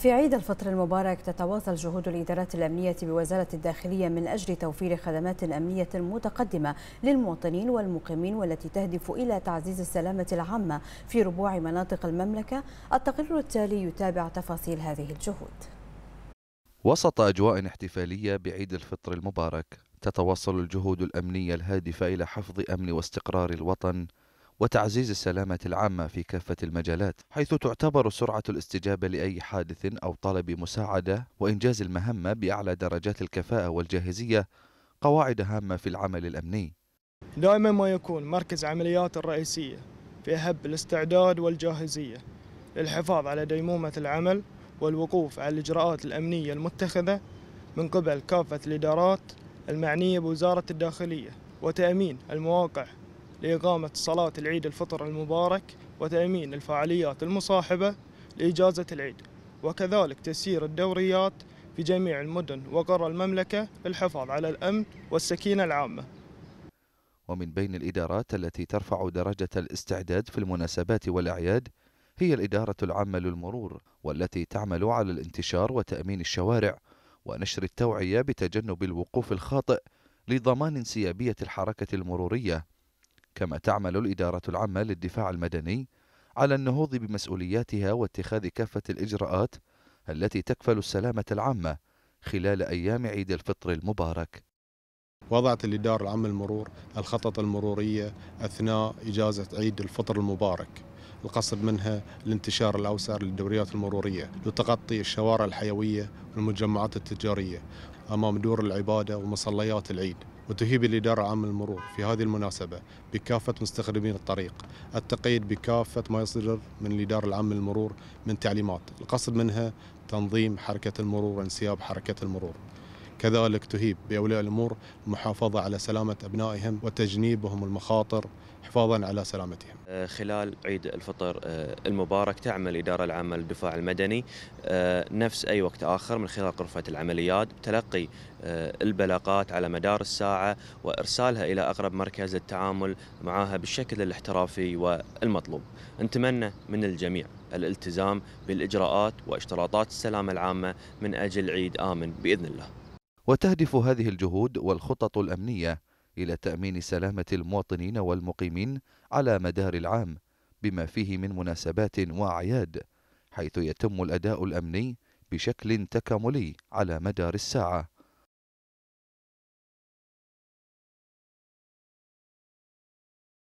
في عيد الفطر المبارك تتواصل جهود الإدارات الأمنية بوزارة الداخلية من أجل توفير خدمات أمنية متقدمة للمواطنين والمقيمين والتي تهدف إلى تعزيز السلامة العامة في ربوع مناطق المملكة التقرير التالي يتابع تفاصيل هذه الجهود وسط أجواء احتفالية بعيد الفطر المبارك تتواصل الجهود الأمنية الهادفة إلى حفظ أمن واستقرار الوطن وتعزيز السلامة العامة في كافة المجالات حيث تعتبر سرعة الاستجابة لأي حادث أو طلب مساعدة وإنجاز المهمة بأعلى درجات الكفاءة والجاهزية قواعد هامة في العمل الأمني دائما ما يكون مركز عمليات الرئيسية في أهب الاستعداد والجاهزية للحفاظ على ديمومة العمل والوقوف على الإجراءات الأمنية المتخذة من قبل كافة الإدارات المعنية بوزارة الداخلية وتأمين المواقع لإقامة صلاة العيد الفطر المبارك وتأمين الفعاليات المصاحبة لإجازة العيد وكذلك تسيير الدوريات في جميع المدن وقرى المملكة للحفاظ على الأمن والسكينة العامة ومن بين الإدارات التي ترفع درجة الاستعداد في المناسبات والأعياد هي الإدارة العامة للمرور والتي تعمل على الانتشار وتأمين الشوارع ونشر التوعية بتجنب الوقوف الخاطئ لضمان انسيابية الحركة المرورية كما تعمل الإدارة العامة للدفاع المدني على النهوض بمسؤولياتها واتخاذ كافة الإجراءات التي تكفل السلامة العامة خلال أيام عيد الفطر المبارك وضعت الإدارة العامة للمرور الخطط المرورية أثناء إجازة عيد الفطر المبارك القصد منها الانتشار الأوسع للدوريات المرورية لتغطي الشوارع الحيوية والمجمعات التجارية أمام دور العبادة ومصليات العيد وتهيب الإدارة العامة للمرور في هذه المناسبة بكافة مستخدمين الطريق التقيد بكافة ما يصدر من الإدارة العامة للمرور من تعليمات القصد منها تنظيم حركة المرور وانسياب حركة المرور كذلك تهيب بأولياء الأمور المحافظة على سلامة أبنائهم وتجنيبهم المخاطر حفاظا على سلامتهم آه، خلال عيد الفطر آه، المبارك تعمل إدارة العامة للدفاع المدني آه، نفس أي وقت آخر من خلال غرفة العمليات تلقي البلاغات على مدار الساعة وإرسالها إلى أقرب مركز للتعامل معها بالشكل الاحترافي والمطلوب نتمنى من الجميع الالتزام بالإجراءات واشتراطات السلامة العامة من أجل عيد آمن بإذن الله وتهدف هذه الجهود والخطط الأمنية إلى تأمين سلامة المواطنين والمقيمين على مدار العام بما فيه من مناسبات وأعياد حيث يتم الأداء الأمني بشكل تكاملي على مدار الساعة